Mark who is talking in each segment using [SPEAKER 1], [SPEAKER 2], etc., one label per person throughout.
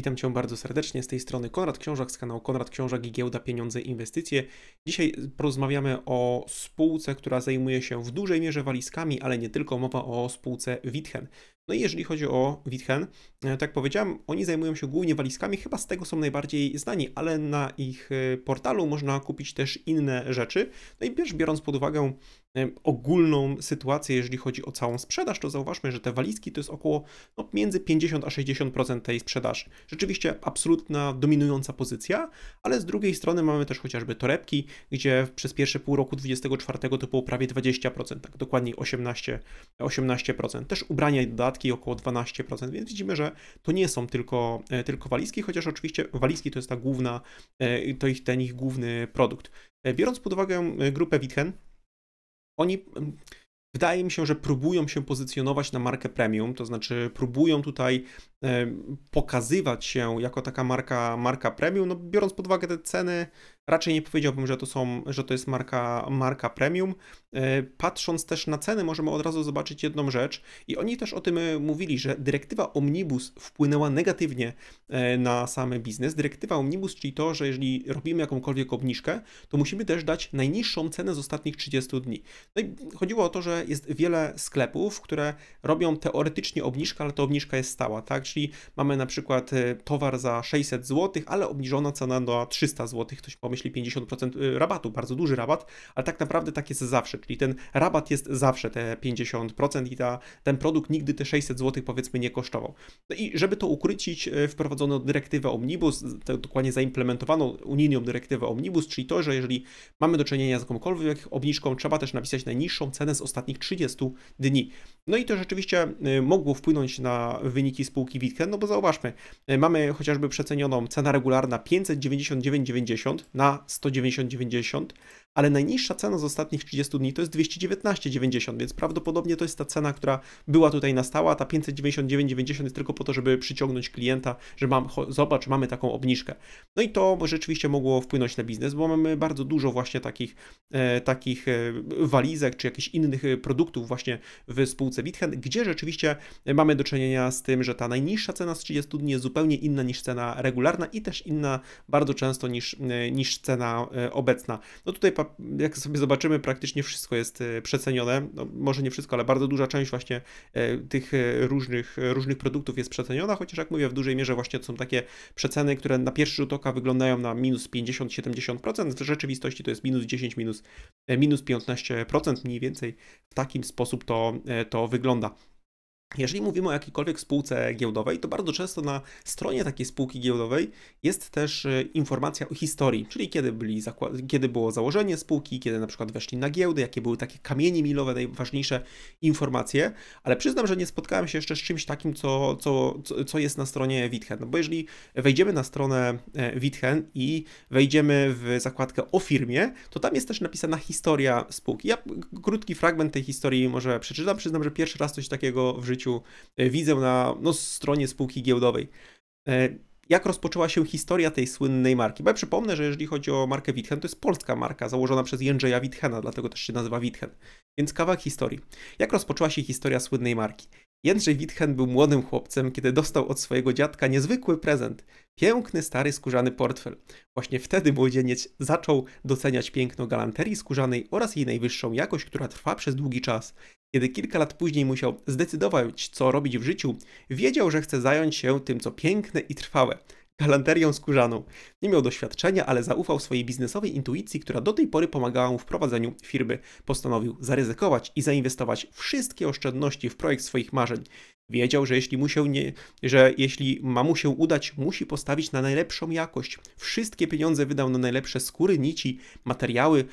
[SPEAKER 1] Witam Cię bardzo serdecznie z tej strony Konrad Książak z kanału Konrad Książak i Giełda Pieniądze Inwestycje. Dzisiaj porozmawiamy o spółce, która zajmuje się w dużej mierze walizkami, ale nie tylko, mowa o spółce Witchen. No i jeżeli chodzi o Witchen, e, tak jak powiedziałem, oni zajmują się głównie walizkami, chyba z tego są najbardziej znani, ale na ich e, portalu można kupić też inne rzeczy. No i biorąc pod uwagę ogólną sytuację, jeżeli chodzi o całą sprzedaż, to zauważmy, że te walizki to jest około no, między 50 a 60% tej sprzedaży. Rzeczywiście absolutna dominująca pozycja, ale z drugiej strony mamy też chociażby torebki, gdzie przez pierwsze pół roku 2024 to było prawie 20%, tak dokładniej 18%, 18%. Też ubrania i dodatki około 12%, więc widzimy, że to nie są tylko, e, tylko walizki, chociaż oczywiście walizki to jest ta główna, e, to ich, ten ich główny produkt. E, biorąc pod uwagę grupę Witchen, oni mm, wydaje mi się, że próbują się pozycjonować na markę premium, to znaczy próbują tutaj pokazywać się jako taka marka, marka premium, no biorąc pod uwagę te ceny, Raczej nie powiedziałbym, że to, są, że to jest marka, marka premium. E, patrząc też na ceny, możemy od razu zobaczyć jedną rzecz i oni też o tym e, mówili, że dyrektywa Omnibus wpłynęła negatywnie e, na sam biznes. Dyrektywa Omnibus, czyli to, że jeżeli robimy jakąkolwiek obniżkę, to musimy też dać najniższą cenę z ostatnich 30 dni. No i chodziło o to, że jest wiele sklepów, które robią teoretycznie obniżkę, ale ta obniżka jest stała, tak? Czyli mamy na przykład towar za 600 zł, ale obniżona cena do 300 zł. Ktoś pomyśli, myśli 50% y, rabatu, bardzo duży rabat, ale tak naprawdę tak jest zawsze, czyli ten rabat jest zawsze te 50% i ta, ten produkt nigdy te 600 zł powiedzmy nie kosztował. No i żeby to ukryć, y, wprowadzono dyrektywę Omnibus, dokładnie zaimplementowano unijną dyrektywę Omnibus, czyli to, że jeżeli mamy do czynienia z jakąkolwiek obniżką, trzeba też napisać najniższą cenę z ostatnich 30 dni. No i to rzeczywiście y, mogło wpłynąć na wyniki spółki Witken, no bo zauważmy, mamy chociażby przecenioną cena regularna 599,90 na a ale najniższa cena z ostatnich 30 dni to jest 219,90, więc prawdopodobnie to jest ta cena, która była tutaj na stała, ta 599,90 jest tylko po to, żeby przyciągnąć klienta, że mam, zobacz, mamy taką obniżkę. No i to rzeczywiście mogło wpłynąć na biznes, bo mamy bardzo dużo właśnie takich, e, takich e, walizek czy jakichś innych e, produktów właśnie w spółce Bithen, gdzie rzeczywiście mamy do czynienia z tym, że ta najniższa cena z 30 dni jest zupełnie inna niż cena regularna i też inna bardzo często niż, e, niż cena obecna. No tutaj jak sobie zobaczymy, praktycznie wszystko jest e, przecenione. No, może nie wszystko, ale bardzo duża część właśnie e, tych e, różnych, różnych produktów jest przeceniona, chociaż jak mówię, w dużej mierze właśnie to są takie przeceny, które na pierwszy rzut oka wyglądają na minus 50-70%, w rzeczywistości to jest minus 10, minus, minus 15% mniej więcej. W takim sposób to, to wygląda. Jeżeli mówimy o jakiejkolwiek spółce giełdowej, to bardzo często na stronie takiej spółki giełdowej jest też y, informacja o historii, czyli kiedy, byli kiedy było założenie spółki, kiedy na przykład weszli na giełdę, jakie były takie kamienie milowe, najważniejsze informacje, ale przyznam, że nie spotkałem się jeszcze z czymś takim, co, co, co jest na stronie Witchen, no bo jeżeli wejdziemy na stronę e, Witchen i wejdziemy w zakładkę o firmie, to tam jest też napisana historia spółki. Ja krótki fragment tej historii może przeczytam, przyznam, że pierwszy raz coś takiego w życiu życiu e, widzę na no, stronie spółki giełdowej. E, jak rozpoczęła się historia tej słynnej marki? Bo ja przypomnę, że jeżeli chodzi o markę Witchen, to jest polska marka założona przez Jędrzeja Witchena, dlatego też się nazywa Witchen. Więc kawałek historii. Jak rozpoczęła się historia słynnej marki? Jędrzej Witchen był młodym chłopcem, kiedy dostał od swojego dziadka niezwykły prezent. Piękny, stary, skórzany portfel. Właśnie wtedy młodzieniec zaczął doceniać piękno galanterii skórzanej oraz jej najwyższą jakość, która trwa przez długi czas. Kiedy kilka lat później musiał zdecydować, co robić w życiu, wiedział, że chce zająć się tym, co piękne i trwałe galanterią skórzaną. Nie miał doświadczenia, ale zaufał swojej biznesowej intuicji, która do tej pory pomagała mu w prowadzeniu firmy. Postanowił zaryzykować i zainwestować wszystkie oszczędności w projekt swoich marzeń. Wiedział, że jeśli, mu się nie, że jeśli ma mu się udać, musi postawić na najlepszą jakość. Wszystkie pieniądze wydał na najlepsze skóry, nici, materiały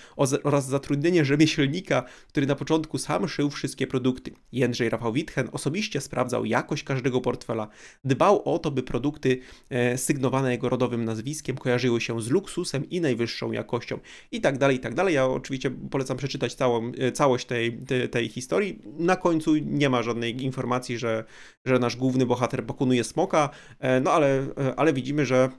[SPEAKER 1] oraz zatrudnienie rzemieślnika, który na początku sam szył wszystkie produkty. Jędrzej Rafał Witchen osobiście sprawdzał jakość każdego portfela. Dbał o to, by produkty e, sygnowane jego rodowym nazwiskiem kojarzyły się z luksusem i najwyższą jakością. I tak dalej, i tak dalej. Ja oczywiście polecam przeczytać całą, e, całość tej, tej, tej historii. Na końcu nie ma żadnej informacji, że że nasz główny bohater pokonuje smoka, e, no ale, e, ale widzimy, że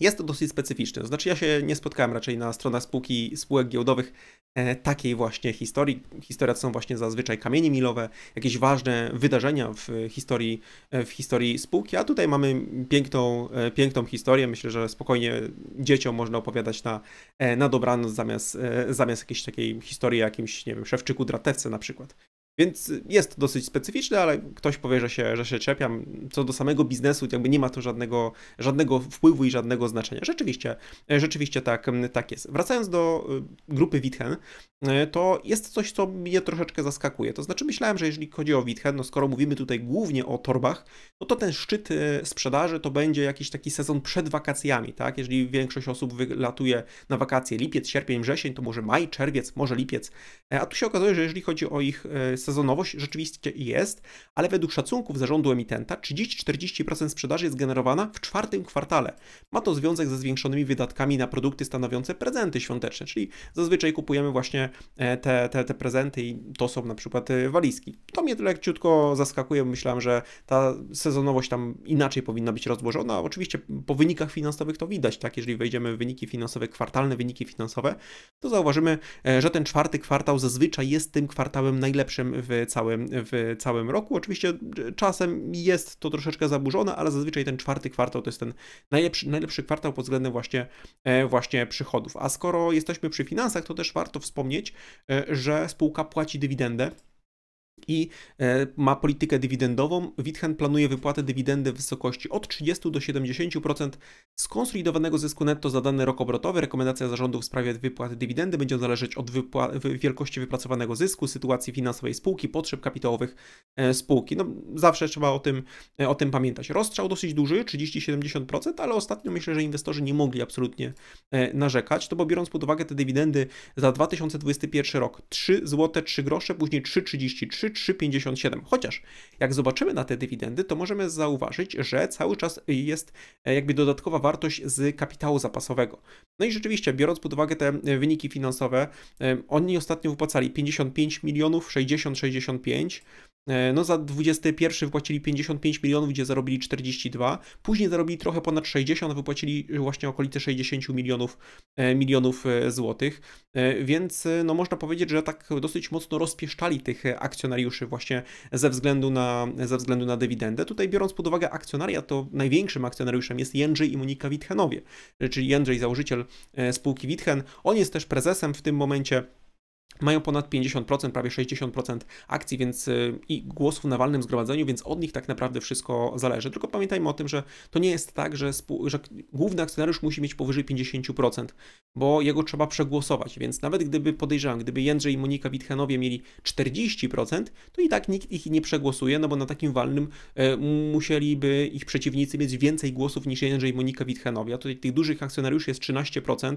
[SPEAKER 1] jest to dosyć specyficzne. Znaczy, ja się nie spotkałem raczej na stronach spółki, spółek giełdowych e, takiej właśnie historii. Historia to są właśnie zazwyczaj kamienie milowe, jakieś ważne wydarzenia w historii, e, w historii spółki, a tutaj mamy piękną, e, piękną historię. Myślę, że spokojnie dzieciom można opowiadać na, e, na dobranoc zamiast, zamiast jakiejś takiej historii o jakimś, nie wiem, szewczyku dratewce na przykład. Więc jest to dosyć specyficzne, ale ktoś powie, że się, że się czepiam. Co do samego biznesu, jakby nie ma to żadnego, żadnego wpływu i żadnego znaczenia. Rzeczywiście, rzeczywiście tak, tak jest. Wracając do y, grupy Witchen, y, to jest coś, co mnie troszeczkę zaskakuje. To znaczy myślałem, że jeżeli chodzi o Witchen, no skoro mówimy tutaj głównie o torbach, no to ten szczyt y, sprzedaży to będzie jakiś taki sezon przed wakacjami, tak? Jeżeli większość osób wylatuje na wakacje lipiec, sierpień, wrzesień, to może maj, czerwiec, może lipiec. E, a tu się okazuje, że jeżeli chodzi o ich sezonowość rzeczywiście jest, ale według szacunków zarządu emitenta 30-40% sprzedaży jest generowana w czwartym kwartale. Ma to związek ze zwiększonymi wydatkami na produkty stanowiące prezenty świąteczne, czyli zazwyczaj kupujemy właśnie e, te, te, te prezenty i to są na przykład e, walizki. To mnie lekciutko zaskakuje, myślałem, że ta sezonowość tam inaczej powinna być rozłożona. Oczywiście po wynikach finansowych to widać, tak? Jeżeli wejdziemy w wyniki finansowe, kwartalne wyniki finansowe, to zauważymy, e, że ten czwarty kwartał zazwyczaj jest tym kwartałem najlepszym w, całym, w całym roku. Oczywiście e, czasem jest to troszeczkę zaburzone, ale zazwyczaj ten czwarty kwartał to jest ten najlepszy, najlepszy kwartał pod względem właśnie, e, właśnie przychodów. A skoro jesteśmy przy finansach, to też warto wspomnieć, e, że spółka płaci dywidendę i e, ma politykę dywidendową. Witchen planuje wypłatę dywidendy w wysokości od 30 do 70% skonsolidowanego zysku netto za dany rok obrotowy. Rekomendacja zarządu w sprawie wypłaty dywidendy będzie zależeć od wypła wielkości wypracowanego zysku, sytuacji finansowej spółki, potrzeb kapitałowych e, spółki. No, zawsze trzeba o tym, e, o tym pamiętać. Rozstrzał dosyć duży, 30-70%, ale ostatnio myślę, że inwestorzy nie mogli absolutnie narzekać, to bo biorąc pod uwagę te dywidendy za 2021 rok 3 zł 3 grosze, później 3,33 3,57. Chociaż jak zobaczymy na te dywidendy, to możemy zauważyć, że cały czas jest e, jakby dodatkowa wartość z kapitału zapasowego. No i rzeczywiście, biorąc pod uwagę te e, wyniki finansowe, e, oni ostatnio wypłacali 55 milionów 60 65 E, no za 21 wypłacili 55 milionów, gdzie zarobili 42. Później zarobili trochę ponad 60, wypłacili właśnie okolice 60 milionów, e, milionów e, złotych. Więc no można powiedzieć, że tak dosyć mocno rozpieszczali tych akcjonariuszy właśnie ze względu na, ze względu na dywidendę. Tutaj biorąc pod uwagę akcjonaria, to największym akcjonariuszem jest Jędrzej i Monika Witchenowie, czyli Jędrzej założyciel spółki Witchen. On jest też prezesem w tym momencie mają ponad 50%, prawie 60% akcji więc y, i głosów na walnym zgromadzeniu, więc od nich tak naprawdę wszystko zależy. Tylko pamiętajmy o tym, że to nie jest tak, że, spół, że główny akcjonariusz musi mieć powyżej 50%, bo jego trzeba przegłosować, więc nawet gdyby, podejrzewam, gdyby Jędrzej i Monika Witchenowie mieli 40%, to i tak nikt ich nie przegłosuje, no bo na takim walnym e, musieliby ich przeciwnicy mieć więcej głosów niż Jędrzej i Monika Witchenowie, a tutaj tych dużych akcjonariuszy jest 13%,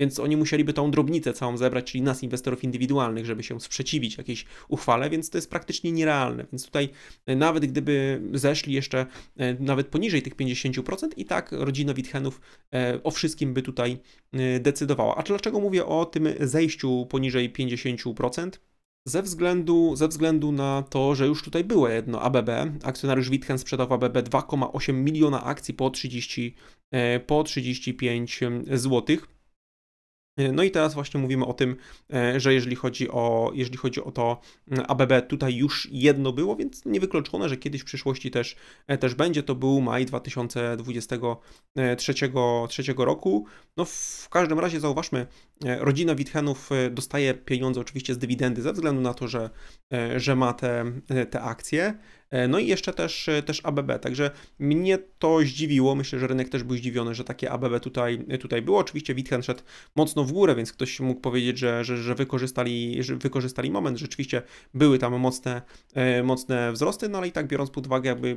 [SPEAKER 1] więc oni musieliby tą drobnicę całą zebrać, czyli nas, inwestorów indywidualnych, żeby się sprzeciwić jakiejś uchwale, więc to jest praktycznie nierealne. Więc tutaj e, nawet gdyby zeszli jeszcze e, nawet poniżej tych 50%, i tak rodzina Witchenów e, o wszystkim by tutaj decydowała. A dlaczego mówię o tym zejściu poniżej 50%? Ze względu, ze względu na to, że już tutaj było jedno ABB, akcjonariusz Witchen sprzedał ABB 2,8 miliona akcji po 30 po 35 złotych. E, no i teraz właśnie mówimy o tym, e, że jeżeli chodzi o, jeżeli chodzi o to mm, ABB, tutaj już jedno było, więc niewykluczone, że kiedyś w przyszłości też, e, też będzie. To był maj 2023 3 roku. No w każdym razie zauważmy, rodzina Witchenów dostaje pieniądze oczywiście z dywidendy ze względu na to, że, że ma te, te akcje. E, no i jeszcze też, e, też ABB, także mnie to zdziwiło, myślę, że rynek też był zdziwiony, że takie ABB tutaj, tutaj było. Oczywiście Witchen szedł mocno w górę, więc ktoś mógł powiedzieć, że, że, że, wykorzystali, że wykorzystali moment, rzeczywiście były tam mocne, e, mocne wzrosty, no ale i tak biorąc pod uwagę jakby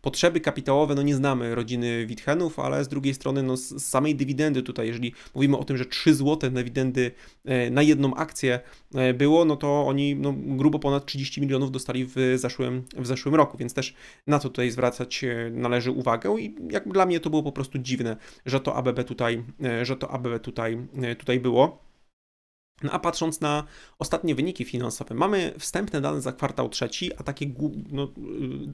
[SPEAKER 1] potrzeby kapitałowe, no nie znamy rodziny Witchenów, ale z drugiej strony no, z samej dywidendy tutaj, jeżeli mówimy o tym, że 3 zł dywidendy e, na jedną akcję e, było, no to oni no, grubo ponad 30 milionów dostali w zeszłym, w zeszłym roku, więc też na to tutaj zwracać e, należy uwagę i jak dla mnie to było po prostu dziwne, że to ABB tutaj, że to ABB tutaj, tutaj było. No a patrząc na ostatnie wyniki finansowe, mamy wstępne dane za kwartał trzeci, a takie no,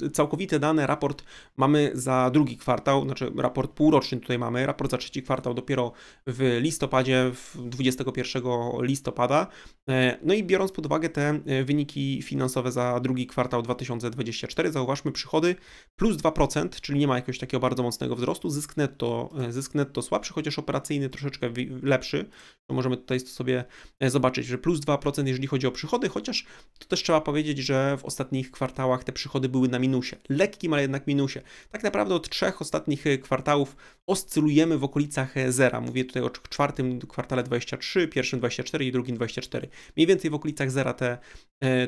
[SPEAKER 1] y, całkowite dane, raport mamy za drugi kwartał, znaczy raport półroczny tutaj mamy, raport za trzeci kwartał dopiero w listopadzie, w 21 listopada. E, no i biorąc pod uwagę te e, wyniki finansowe za drugi kwartał 2024, zauważmy przychody plus 2%, czyli nie ma jakiegoś takiego bardzo mocnego wzrostu, zysk netto, e, zysk netto słabszy, chociaż operacyjny troszeczkę lepszy, to możemy tutaj sobie E, zobaczyć, że plus 2% jeżeli chodzi o przychody, chociaż to też trzeba powiedzieć, że w ostatnich kwartałach te przychody były na minusie, lekkim, ale jednak minusie. Tak naprawdę od trzech ostatnich e, kwartałów oscylujemy w okolicach e, zera. Mówię tutaj o czwartym kwartale 23, pierwszym 24 i drugim 24. Mniej więcej w okolicach zera te,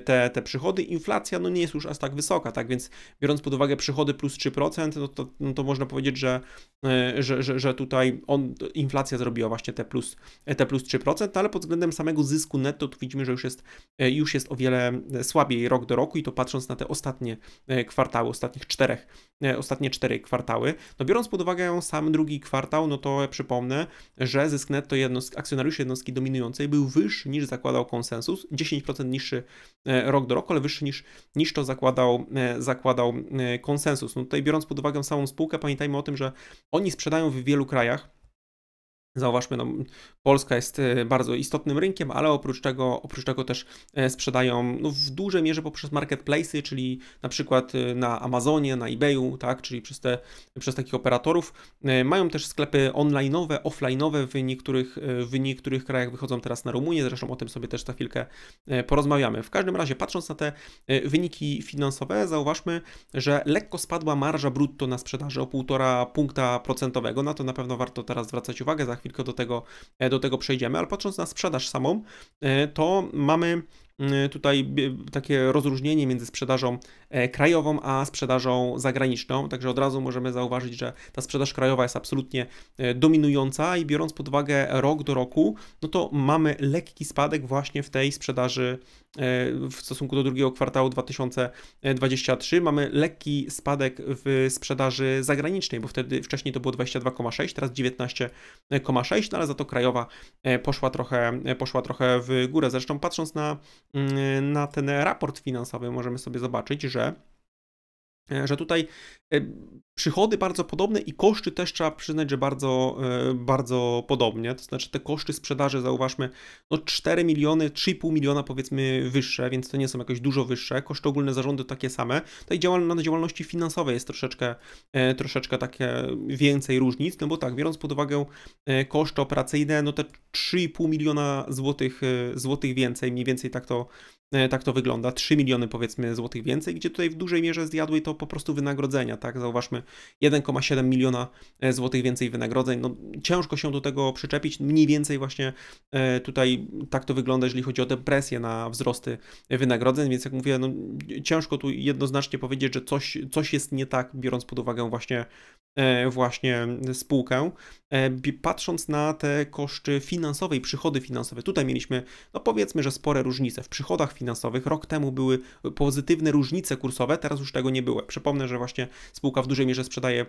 [SPEAKER 1] te, te przychody. Inflacja no nie jest już aż tak wysoka, tak więc biorąc pod uwagę przychody plus 3%, no to, no to można powiedzieć, że, że, że, że tutaj on, inflacja zrobiła właśnie te plus, te plus 3%, no ale pod względem samego zysku netto to widzimy, że już jest, e, już jest o wiele e, słabiej rok do roku i to patrząc na te ostatnie e, kwartały, ostatnich czterech, ostatnie cztery kwartały. No biorąc pod uwagę sam drugi kwartał, no to przypomnę, że zysk netto jednostki, akcjonariuszy jednostki dominującej był wyższy niż zakładał konsensus, 10% niższy rok do roku, ale wyższy niż, niż to zakładał, zakładał konsensus. No tutaj biorąc pod uwagę samą spółkę, pamiętajmy o tym, że oni sprzedają w wielu krajach, Zauważmy, no, Polska jest e, bardzo istotnym rynkiem, ale oprócz tego, oprócz tego też e, sprzedają no, w dużej mierze poprzez marketplacy, czyli na przykład e, na Amazonie, na eBayu, tak, czyli przez, te, przez takich operatorów. Mają też sklepy online'owe, offline'owe, w niektórych, w niektórych krajach wychodzą teraz na Rumunię, zresztą o tym sobie też za chwilkę porozmawiamy. W każdym razie, patrząc na te wyniki finansowe, zauważmy, że lekko spadła marża brutto na sprzedaży o 1,5 punkta procentowego. Na to na pewno warto teraz zwracać uwagę. Za chwilkę do tego, e, do tego przejdziemy, ale patrząc na sprzedaż samą, e, to mamy Y, tutaj takie rozróżnienie między sprzedażą e, krajową a sprzedażą zagraniczną. Także od razu możemy zauważyć, że ta sprzedaż krajowa jest absolutnie e, dominująca i biorąc pod uwagę rok do roku, no to mamy lekki spadek właśnie w tej sprzedaży e, w stosunku do drugiego kwartału 2023. Mamy lekki spadek w sprzedaży zagranicznej, bo wtedy wcześniej to było 22,6, teraz 19,6, no ale za to krajowa poszła trochę, poszła trochę w górę. Zresztą patrząc na Mm, na ten raport finansowy możemy sobie zobaczyć, że e, że tutaj e, Przychody bardzo podobne i koszty też trzeba przyznać, że bardzo, e, bardzo podobnie. To znaczy te koszty sprzedaży zauważmy no 4 miliony, 3,5 miliona powiedzmy wyższe, więc to nie są jakoś dużo wyższe. Koszty ogólne zarządu takie same. Tutaj działalność na działalności finansowej jest troszeczkę, e, troszeczkę takie więcej różnic, no bo tak, biorąc pod uwagę e, koszty operacyjne, no te 3,5 miliona złotych, złotych więcej, mniej więcej tak to, tak to wygląda, 3 miliony powiedzmy złotych więcej, gdzie tutaj w dużej mierze zjadły to po prostu wynagrodzenia, tak, zauważmy 1,7 miliona e, złotych więcej wynagrodzeń. No, ciężko się do tego przyczepić. Mniej więcej właśnie e, tutaj tak to wygląda, jeżeli chodzi o tę presję na wzrosty wynagrodzeń, więc jak mówię, no, ciężko tu jednoznacznie powiedzieć, że coś, coś jest nie tak, biorąc pod uwagę właśnie E, właśnie spółkę, e, patrząc na te koszty finansowe i przychody finansowe. Tutaj mieliśmy, no powiedzmy, że spore różnice w przychodach finansowych. Rok temu były pozytywne różnice kursowe, teraz już tego nie było. Przypomnę, że właśnie spółka w dużej mierze sprzedaje e,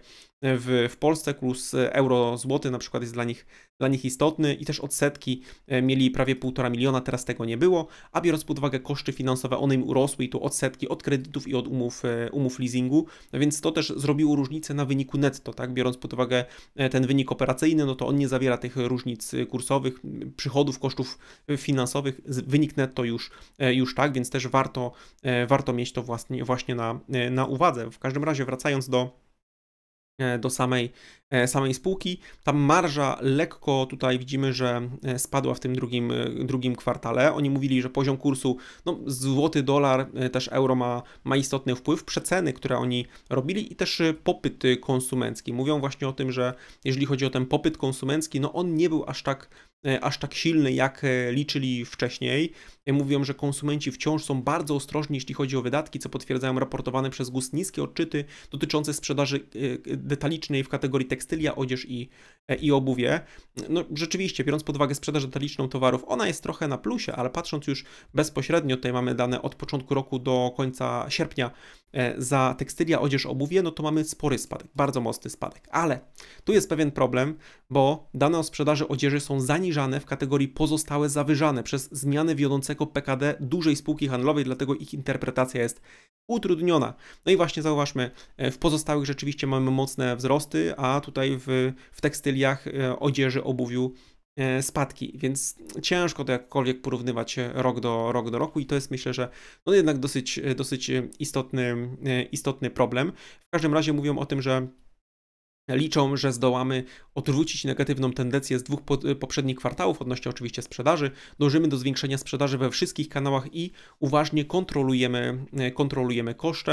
[SPEAKER 1] w, w Polsce, plus euro złoty na przykład jest dla nich dla nich istotny i też odsetki e, mieli prawie 1,5 miliona, teraz tego nie było, a biorąc pod uwagę koszty finansowe, one im urosły i tu odsetki od kredytów i od umów, e, umów leasingu, no więc to też zrobiło różnicę na wyniku netto, tak, biorąc pod uwagę e, ten wynik operacyjny, no to on nie zawiera tych różnic kursowych, przychodów, kosztów finansowych, wynik netto już, już tak, więc też warto, warto mieć to właśnie, właśnie na, na uwadze. W każdym razie wracając do E, do samej, e, samej spółki. Tam marża lekko tutaj widzimy, że e, spadła w tym drugim, drugim kwartale. Oni mówili, że poziom kursu, no, złoty dolar, też euro ma, ma istotny wpływ, przeceny, które oni robili i też popyt konsumencki. Mówią właśnie o tym, że jeżeli chodzi o ten popyt konsumencki, no on nie był aż tak E, aż tak silny, jak e, liczyli wcześniej. E, mówią, że konsumenci wciąż są bardzo ostrożni, jeśli chodzi o wydatki, co potwierdzają raportowane przez GUST niskie odczyty dotyczące sprzedaży detalicznej w kategorii tekstylia, odzież i E, i obuwie, no rzeczywiście, biorąc pod uwagę sprzedaż detaliczną towarów, ona jest trochę na plusie, ale patrząc już bezpośrednio, tutaj mamy dane od początku roku do końca sierpnia e, za tekstylia, odzież, obuwie, no to mamy spory spadek, bardzo mocny spadek. Ale tu jest pewien problem, bo dane o sprzedaży odzieży są zaniżane w kategorii pozostałe zawyżane przez zmiany wiodącego PKD dużej spółki handlowej, dlatego ich interpretacja jest utrudniona. No i właśnie zauważmy, e, w pozostałych rzeczywiście mamy mocne wzrosty, a tutaj w, w tekstyliach tekstyliach, e, odzieży, obuwiu e, spadki, więc ciężko to jakkolwiek porównywać e, rok do, rok do roku i to jest myślę, że no jednak dosyć, dosyć istotny, istotny problem. W każdym razie mówią o tym, że liczą, że zdołamy odwrócić negatywną tendencję z dwóch poprzednich kwartałów odnośnie oczywiście sprzedaży. Dążymy do zwiększenia sprzedaży we wszystkich kanałach i uważnie kontrolujemy, kontrolujemy koszty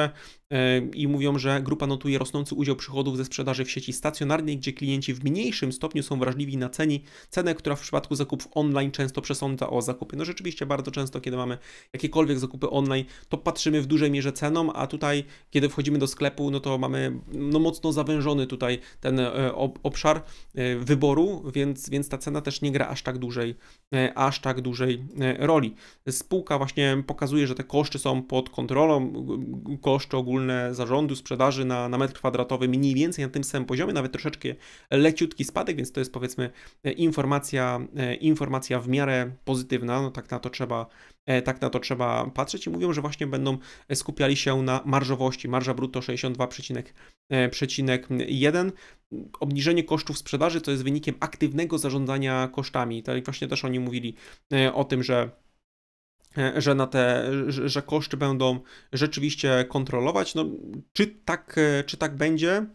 [SPEAKER 1] i mówią, że grupa notuje rosnący udział przychodów ze sprzedaży w sieci stacjonarnej, gdzie klienci w mniejszym stopniu są wrażliwi na ceni, cenę, która w przypadku zakupów online często przesądza o zakupie. No rzeczywiście bardzo często, kiedy mamy jakiekolwiek zakupy online, to patrzymy w dużej mierze ceną, a tutaj, kiedy wchodzimy do sklepu, no to mamy no, mocno zawężony tutaj ten e, obszar e, wyboru, więc, więc ta cena też nie gra aż tak dużej, e, aż tak dużej roli. Spółka właśnie pokazuje, że te koszty są pod kontrolą, koszty ogólne ogólne zarządu, sprzedaży na, na metr kwadratowy mniej więcej na tym samym poziomie, nawet troszeczkę leciutki spadek, więc to jest powiedzmy e, informacja, e, informacja w miarę pozytywna, no tak na to trzeba e, tak na to trzeba patrzeć i mówią, że właśnie będą skupiali się na marżowości. Marża brutto 62,1. Obniżenie kosztów sprzedaży to jest wynikiem aktywnego zarządzania kosztami. Tak właśnie też oni mówili o tym, że E, że, na te, że koszty będą rzeczywiście kontrolować. No, czy, tak, e, czy tak będzie?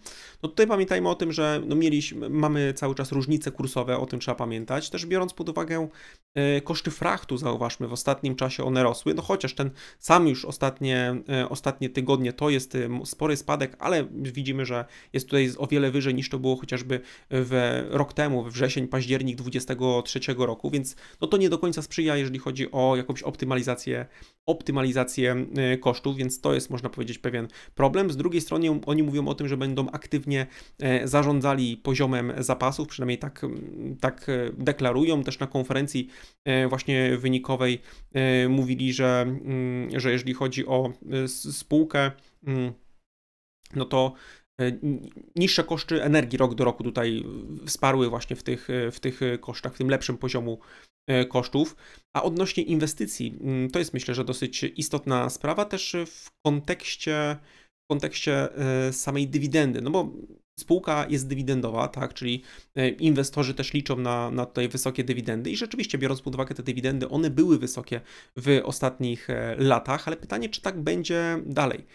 [SPEAKER 1] No tutaj pamiętajmy o tym, że no mieliśmy, mamy cały czas różnice kursowe, o tym trzeba pamiętać. Też biorąc pod uwagę e, koszty frachtu, zauważmy, w ostatnim czasie one rosły, no chociaż ten sam już ostatnie, ostatnie tygodnie to jest spory spadek, ale widzimy, że jest tutaj o wiele wyżej niż to było chociażby w rok temu, we wrzesień, październik 2023 roku, więc no to nie do końca sprzyja, jeżeli chodzi o jakąś optymalizację optymalizację, optymalizację y, kosztów, więc to jest, można powiedzieć, pewien problem. Z drugiej strony um, oni mówią o tym, że będą aktywnie e, zarządzali poziomem zapasów, przynajmniej tak, mm, tak e, deklarują. Też na konferencji e, właśnie wynikowej mówili, że, mm, że jeżeli chodzi o spółkę, mm, no to E, niższe koszty energii rok do roku tutaj wsparły właśnie w tych, e, w tych e, kosztach, w tym lepszym poziomu kosztów. A odnośnie inwestycji, mm, to jest myślę, że dosyć istotna sprawa też w kontekście, w kontekście samej dywidendy, no bo spółka jest dywidendowa, tak, czyli inwestorzy też liczą na, na tutaj wysokie dywidendy i rzeczywiście biorąc pod uwagę te dywidendy, one były wysokie w ostatnich latach, ale pytanie, czy tak będzie dalej.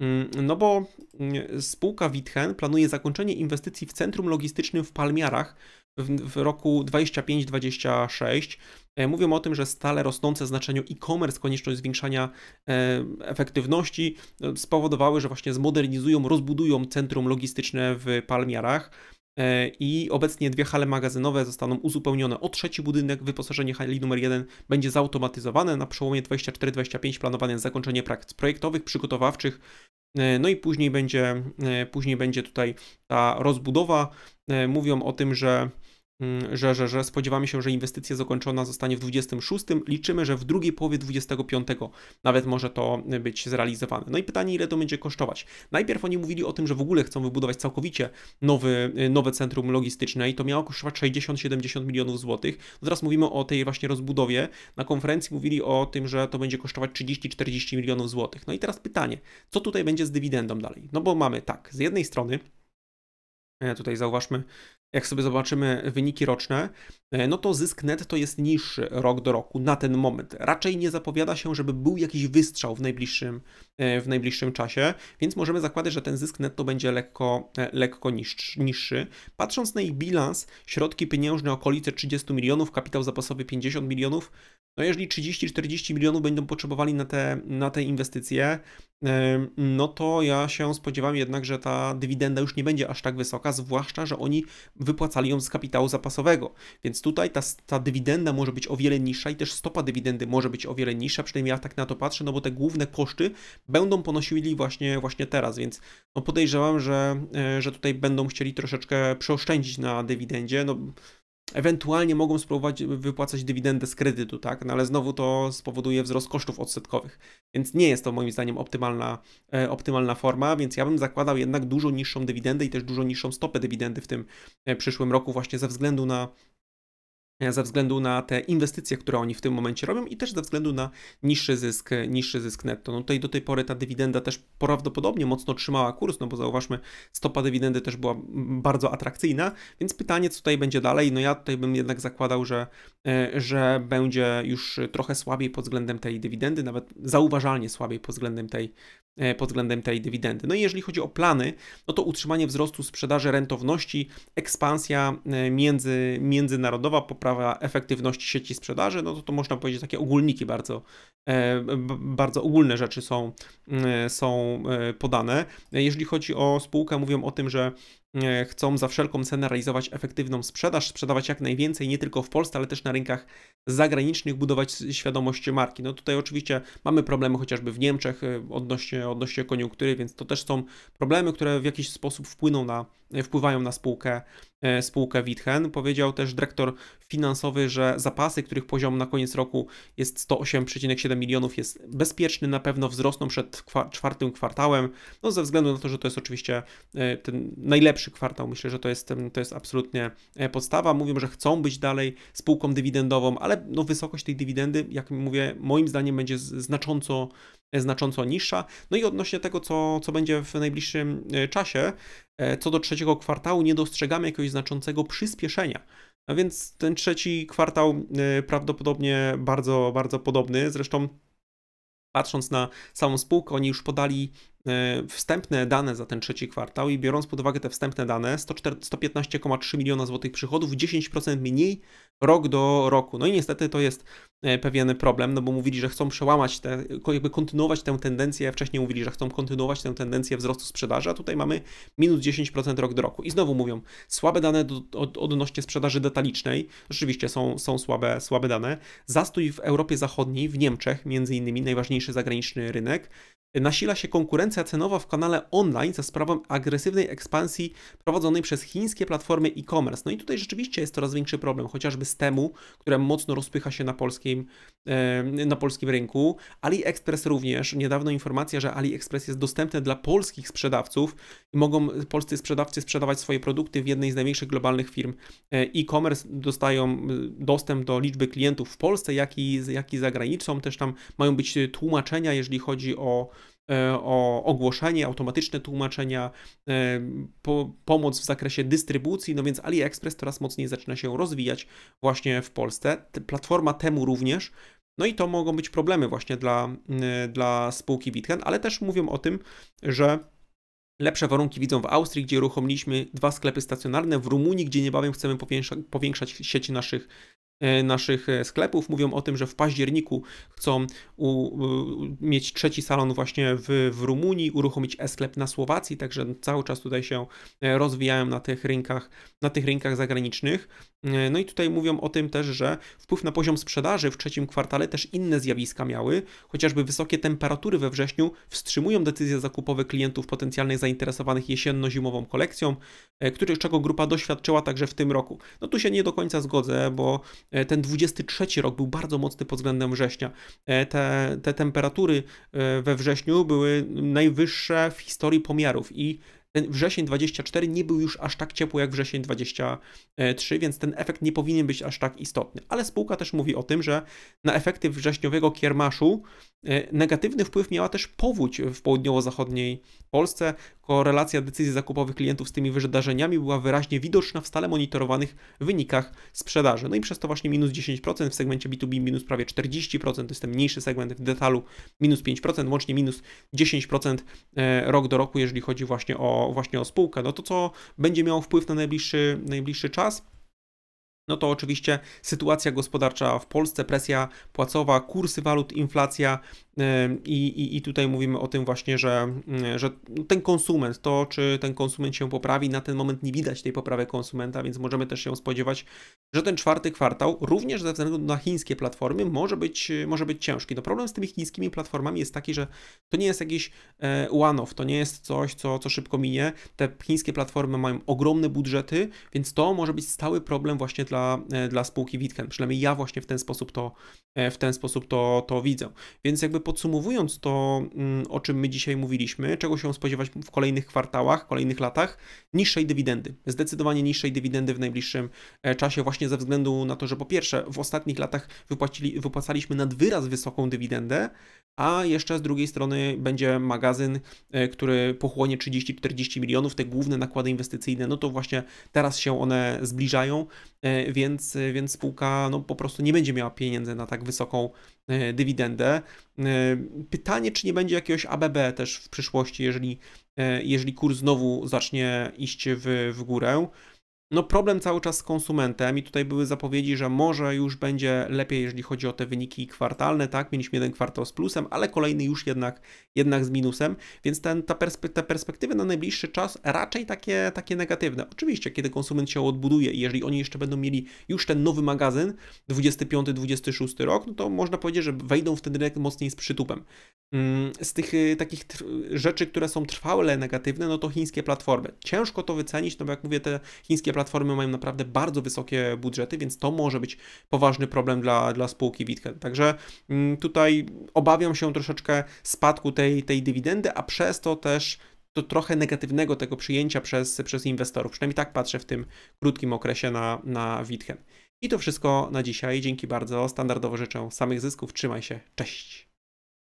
[SPEAKER 1] Mm, no bo mm, spółka Witchen planuje zakończenie inwestycji w centrum logistycznym w Palmiarach w, w roku 25-26. E, mówią o tym, że stale rosnące znaczenie e-commerce, konieczność zwiększania e, efektywności e, spowodowały, że właśnie zmodernizują, rozbudują centrum logistyczne w Palmiarach. E, i obecnie dwie hale magazynowe zostaną uzupełnione o trzeci budynek. Wyposażenie hali numer 1 będzie zautomatyzowane. Na przełomie 24-25 planowane jest zakończenie prac projektowych, przygotowawczych. E, no i później będzie, e, później będzie tutaj ta rozbudowa. Mówią o tym, że Mm, że, że, że spodziewamy się, że inwestycja zakończona zostanie w 26. Liczymy, że w drugiej połowie 25 nawet może to być zrealizowane. No i pytanie, ile to będzie kosztować? Najpierw oni mówili o tym, że w ogóle chcą wybudować całkowicie nowy, y, nowe centrum logistyczne i to miało kosztować 60-70 milionów złotych. No teraz mówimy o tej właśnie rozbudowie. Na konferencji mówili o tym, że to będzie kosztować 30-40 milionów złotych. No i teraz pytanie, co tutaj będzie z dywidendą dalej? No bo mamy tak, z jednej strony E, tutaj zauważmy, jak sobie zobaczymy wyniki roczne, e, no to zysk netto jest niższy rok do roku na ten moment. Raczej nie zapowiada się, żeby był jakiś wystrzał w najbliższym, e, w najbliższym czasie, więc możemy zakładać, że ten zysk netto będzie lekko, lekko niższy. Patrząc na ich bilans, środki pieniężne okolice 30 milionów, kapitał zapasowy 50 milionów, no jeżeli 30-40 milionów będą potrzebowali na te, na te inwestycje, no to ja się spodziewam jednak, że ta dywidenda już nie będzie aż tak wysoka, zwłaszcza, że oni wypłacali ją z kapitału zapasowego. Więc tutaj ta, ta dywidenda może być o wiele niższa i też stopa dywidendy może być o wiele niższa, przynajmniej ja tak na to patrzę, no bo te główne koszty będą ponosili właśnie, właśnie teraz, więc no podejrzewam, że, e, że tutaj będą chcieli troszeczkę przeoszczędzić na dywidendzie, no ewentualnie mogą spróbować wypłacać dywidendę z kredytu, tak? No ale znowu to spowoduje wzrost kosztów odsetkowych, więc nie jest to moim zdaniem optymalna, e, optymalna forma, więc ja bym zakładał jednak dużo niższą dywidendę i też dużo niższą stopę dywidendy w tym e, przyszłym roku właśnie ze względu na E, ze względu na te inwestycje, które oni w tym momencie robią i też ze względu na niższy zysk, niższy zysk netto. No tutaj do tej pory ta dywidenda też prawdopodobnie mocno trzymała kurs, no bo zauważmy, stopa dywidendy też była bardzo atrakcyjna, więc pytanie, co tutaj będzie dalej. No ja tutaj bym jednak zakładał, że, e, że będzie już trochę słabiej pod względem tej dywidendy, nawet zauważalnie słabiej pod względem tej, E, pod względem tej dywidendy. No i jeżeli chodzi o plany, no to utrzymanie wzrostu sprzedaży rentowności, ekspansja e, między, międzynarodowa, poprawa efektywności sieci sprzedaży, no to, to można powiedzieć takie ogólniki bardzo, e, bardzo ogólne rzeczy są, mm, są podane. Jeżeli chodzi o spółkę, mówią o tym, że chcą za wszelką cenę realizować efektywną sprzedaż, sprzedawać jak najwięcej, nie tylko w Polsce, ale też na rynkach zagranicznych, budować świadomość marki. No tutaj oczywiście mamy problemy chociażby w Niemczech odnośnie odnośnie koniunktury, więc to też są problemy, które w jakiś sposób wpłyną na, wpływają na spółkę, e, spółkę Witchen. Powiedział też dyrektor finansowy, że zapasy, których poziom na koniec roku jest 108,7 milionów, jest bezpieczny, na pewno wzrosną przed kwa czwartym kwartałem, no ze względu na to, że to jest oczywiście e, ten najlepszy kwartał, myślę, że to jest, mm, to jest absolutnie e, podstawa. Mówią, że chcą być dalej spółką dywidendową, ale no wysokość tej dywidendy, jak mówię, moim zdaniem będzie znacząco znacząco niższa. No i odnośnie tego, co, co będzie w najbliższym e, czasie, e, co do trzeciego kwartału nie dostrzegamy jakiegoś znaczącego przyspieszenia. A więc ten trzeci kwartał e, prawdopodobnie bardzo, bardzo podobny. Zresztą patrząc na samą spółkę, oni już podali E, wstępne dane za ten trzeci kwartał i biorąc pod uwagę te wstępne dane, 115,3 miliona złotych przychodów, 10% mniej rok do roku. No i niestety to jest e, pewien problem, no bo mówili, że chcą przełamać, te, jakby kontynuować tę tendencję, wcześniej mówili, że chcą kontynuować tę tendencję wzrostu sprzedaży, a tutaj mamy minus 10% rok do roku. I znowu mówią, słabe dane do, od, odnośnie sprzedaży detalicznej, rzeczywiście są, są słabe, słabe dane, zastój w Europie Zachodniej, w Niemczech między innymi, najważniejszy zagraniczny rynek, Nasila się konkurencja cenowa w kanale online za sprawą agresywnej ekspansji prowadzonej przez chińskie platformy e-commerce. No i tutaj rzeczywiście jest coraz większy problem, chociażby z temu, które mocno rozpycha się na polskim, e, na polskim rynku. AliExpress również, niedawno informacja, że AliExpress jest dostępny dla polskich sprzedawców i mogą polscy sprzedawcy sprzedawać swoje produkty w jednej z największych globalnych firm e, e-commerce. Dostają e, dostęp do liczby klientów w Polsce, jak i, jak i za granicą. Też tam mają być tłumaczenia, jeżeli chodzi o E, o ogłoszenie, automatyczne tłumaczenia, e, po, pomoc w zakresie dystrybucji, no więc AliExpress coraz mocniej zaczyna się rozwijać właśnie w Polsce. Platforma temu również. No i to mogą być problemy właśnie dla, dla spółki Witchen, ale też mówią o tym, że Lepsze warunki widzą w Austrii, gdzie uruchomiliśmy dwa sklepy stacjonarne, w Rumunii, gdzie niebawem chcemy powiększać sieć naszych E, naszych e, sklepów mówią o tym, że w październiku chcą u, mieć trzeci salon właśnie w, w Rumunii, uruchomić e-sklep na Słowacji, także cały czas tutaj się e, rozwijają na tych rynkach, na tych rynkach zagranicznych. E, no i tutaj mówią o tym też, że wpływ na poziom sprzedaży w trzecim kwartale też inne zjawiska miały, chociażby wysokie temperatury we wrześniu wstrzymują decyzje zakupowe klientów potencjalnych zainteresowanych jesienno-zimową kolekcją, e, których czego grupa doświadczyła także w tym roku. No tu się nie do końca zgodzę, bo e, ten 23 rok był bardzo mocny pod względem września. Te, te temperatury we wrześniu były najwyższe w historii pomiarów i ten wrzesień 24 nie był już aż tak ciepły jak wrzesień 23, więc ten efekt nie powinien być aż tak istotny. Ale spółka też mówi o tym, że na efekty wrześniowego kiermaszu e, negatywny wpływ miała też powódź w południowo-zachodniej Polsce. Korelacja decyzji zakupowych klientów z tymi wydarzeniami była wyraźnie widoczna w stale monitorowanych wynikach sprzedaży. No i przez to właśnie minus 10% w segmencie B2B, minus prawie 40%, to jest ten mniejszy segment w detalu, minus 5%, łącznie minus 10% e, rok do roku, jeżeli chodzi właśnie o właśnie o spółkę, no to co będzie miało wpływ na najbliższy, najbliższy czas? no to oczywiście sytuacja gospodarcza w Polsce, presja płacowa, kursy walut, inflacja y, i, i, i tutaj mówimy o tym właśnie, że, y, że ten konsument, to czy ten konsument się poprawi, na ten moment nie widać tej poprawy konsumenta, więc możemy też się spodziewać, że ten czwarty kwartał również ze względu na chińskie platformy może być, może być ciężki. No problem z tymi chińskimi platformami jest taki, że to nie jest jakiś e, one-off, to nie jest coś, co, co szybko minie. Te chińskie platformy mają ogromne budżety, więc to może być stały problem właśnie dla dla, e, dla spółki Witken. Przynajmniej ja właśnie w ten sposób to, e, w ten sposób to, to widzę. Więc jakby podsumowując to, mm, o czym my dzisiaj mówiliśmy, czego się spodziewać w kolejnych kwartałach, kolejnych latach, niższej dywidendy. Zdecydowanie niższej dywidendy w najbliższym e, czasie właśnie ze względu na to, że po pierwsze w ostatnich latach wypłacili, wypłacaliśmy nad wyraz wysoką dywidendę, a jeszcze z drugiej strony będzie magazyn, który pochłonie 30-40 milionów, te główne nakłady inwestycyjne, no to właśnie teraz się one zbliżają, E, więc, e, więc spółka no, po prostu nie będzie miała pieniędzy na tak wysoką e, dywidendę. Pytanie, czy nie będzie jakiegoś ABB też w przyszłości, jeżeli, jeżeli kurs znowu zacznie iść w, w górę. No problem cały czas z konsumentem i tutaj były zapowiedzi, że może już będzie lepiej, jeżeli chodzi o te wyniki kwartalne, tak? Mieliśmy jeden kwartał z plusem, ale kolejny już jednak, jednak z minusem, więc ten, ta perspe te perspektywy na najbliższy czas raczej takie, takie negatywne. Oczywiście, kiedy konsument się odbuduje i jeżeli oni jeszcze będą mieli już ten nowy magazyn, 25-26 rok, no to można powiedzieć, że wejdą w ten rynek mocniej z przytupem. Mm, z tych y, takich rzeczy, które są trwałe negatywne, no to chińskie platformy. Ciężko to wycenić, no bo jak mówię, te chińskie platformy mają naprawdę bardzo wysokie budżety, więc to może być poważny problem dla, dla spółki Witken. Także mm, tutaj obawiam się troszeczkę spadku tej, tej dywidendy, a przez to też to trochę negatywnego tego przyjęcia przez, przez inwestorów. Przynajmniej tak patrzę w tym krótkim okresie na, na Witken. I to wszystko na dzisiaj. Dzięki bardzo. Standardowo życzę samych zysków. Trzymaj się. Cześć.